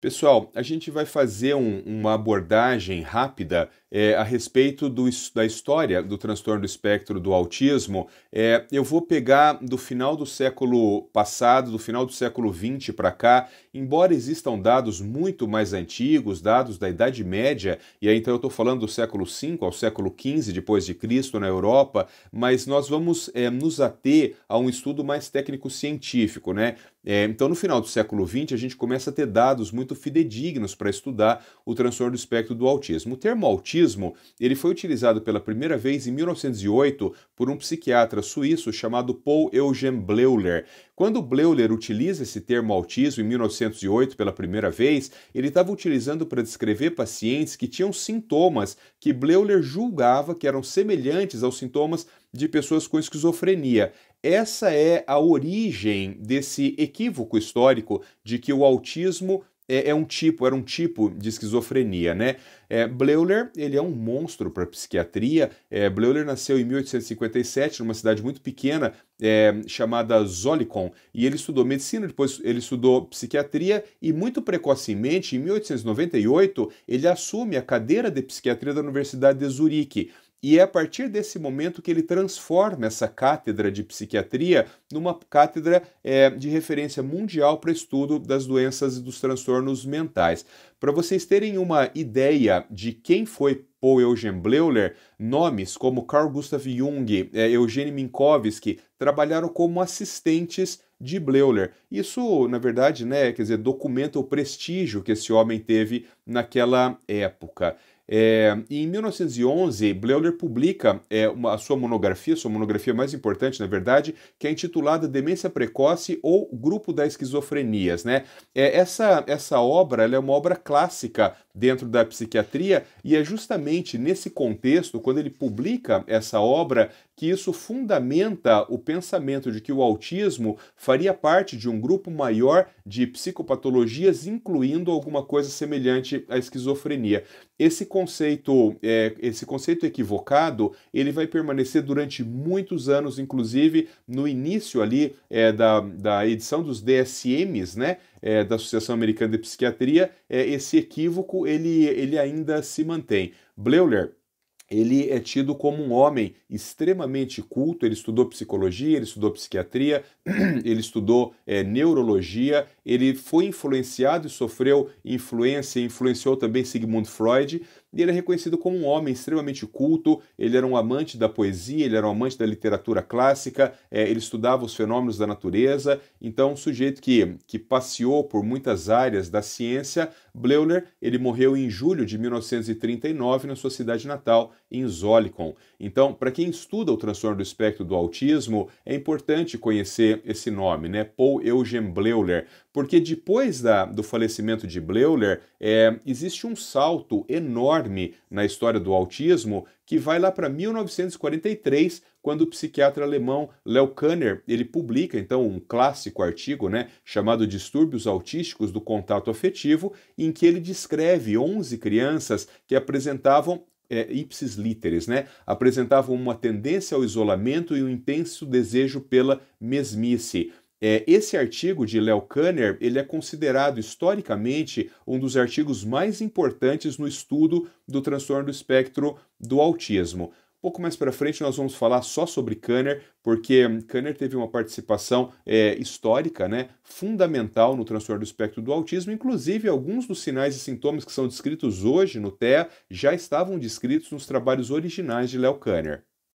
Pessoal, a gente vai fazer um, uma abordagem rápida é, a respeito do, da história do transtorno do espectro do autismo. É, eu vou pegar do final do século passado, do final do século XX para cá, embora existam dados muito mais antigos, dados da Idade Média, e aí então eu estou falando do século V ao século XV depois de Cristo na Europa, mas nós vamos é, nos ater a um estudo mais técnico-científico, né? É, então no final do século XX a gente começa a ter dados muito muito fidedignos para estudar o transtorno do espectro do autismo. O termo autismo ele foi utilizado pela primeira vez em 1908 por um psiquiatra suíço chamado Paul Eugen Bleuler. Quando Bleuler utiliza esse termo autismo em 1908 pela primeira vez, ele estava utilizando para descrever pacientes que tinham sintomas que Bleuler julgava que eram semelhantes aos sintomas de pessoas com esquizofrenia. Essa é a origem desse equívoco histórico de que o autismo é, é, um tipo, era um tipo de esquizofrenia, né? É, Bleuler, ele é um monstro para psiquiatria. É, Bleuler nasceu em 1857 numa cidade muito pequena é, chamada Zolicon e ele estudou medicina, depois ele estudou psiquiatria e muito precocemente, em 1898, ele assume a cadeira de psiquiatria da Universidade de Zurique. E é a partir desse momento que ele transforma essa cátedra de psiquiatria numa cátedra é, de referência mundial para estudo das doenças e dos transtornos mentais. Para vocês terem uma ideia de quem foi Paul Eugen Bleuler, nomes como Carl Gustav Jung, é, Minkowski trabalharam como assistentes de Bleuler. Isso, na verdade, né, quer dizer, documenta o prestígio que esse homem teve naquela época. É, em 1911, Bleuler publica é, uma, a sua monografia, sua monografia mais importante, na verdade, que é intitulada Demência Precoce ou Grupo das Esquizofrenias. Né? É, essa, essa obra é uma obra clássica dentro da psiquiatria e é justamente nesse contexto, quando ele publica essa obra, que isso fundamenta o pensamento de que o autismo faria parte de um grupo maior de psicopatologias, incluindo alguma coisa semelhante à esquizofrenia. Esse conceito, é, esse conceito equivocado, ele vai permanecer durante muitos anos, inclusive no início ali é, da, da edição dos DSMs, né? É, da Associação Americana de Psiquiatria, é, esse equívoco ele, ele ainda se mantém. Bleuler ele é tido como um homem extremamente culto. Ele estudou psicologia, ele estudou psiquiatria, ele estudou é, neurologia, ele foi influenciado e sofreu influência, influenciou também Sigmund Freud e ele é reconhecido como um homem extremamente culto, ele era um amante da poesia, ele era um amante da literatura clássica, é, ele estudava os fenômenos da natureza, então um sujeito que, que passeou por muitas áreas da ciência, Bleuler, ele morreu em julho de 1939 na sua cidade natal, em Zollicon. Então, para quem estuda o transtorno do espectro do autismo, é importante conhecer esse nome, né? Paul Eugen Bleuler, porque depois da, do falecimento de Bleuler, é, existe um salto enorme enorme na história do autismo que vai lá para 1943, quando o psiquiatra alemão Leo Kanner, ele publica então um clássico artigo, né, chamado Distúrbios Autísticos do Contato Afetivo, em que ele descreve 11 crianças que apresentavam é, ipsis literis, né? apresentavam uma tendência ao isolamento e um intenso desejo pela mesmice. É, esse artigo de Léo Kanner ele é considerado historicamente um dos artigos mais importantes no estudo do transtorno do espectro do autismo. Pouco mais para frente nós vamos falar só sobre Kanner, porque Kanner teve uma participação é, histórica, né, fundamental no transtorno do espectro do autismo. Inclusive, alguns dos sinais e sintomas que são descritos hoje no TEA já estavam descritos nos trabalhos originais de Léo Kanner.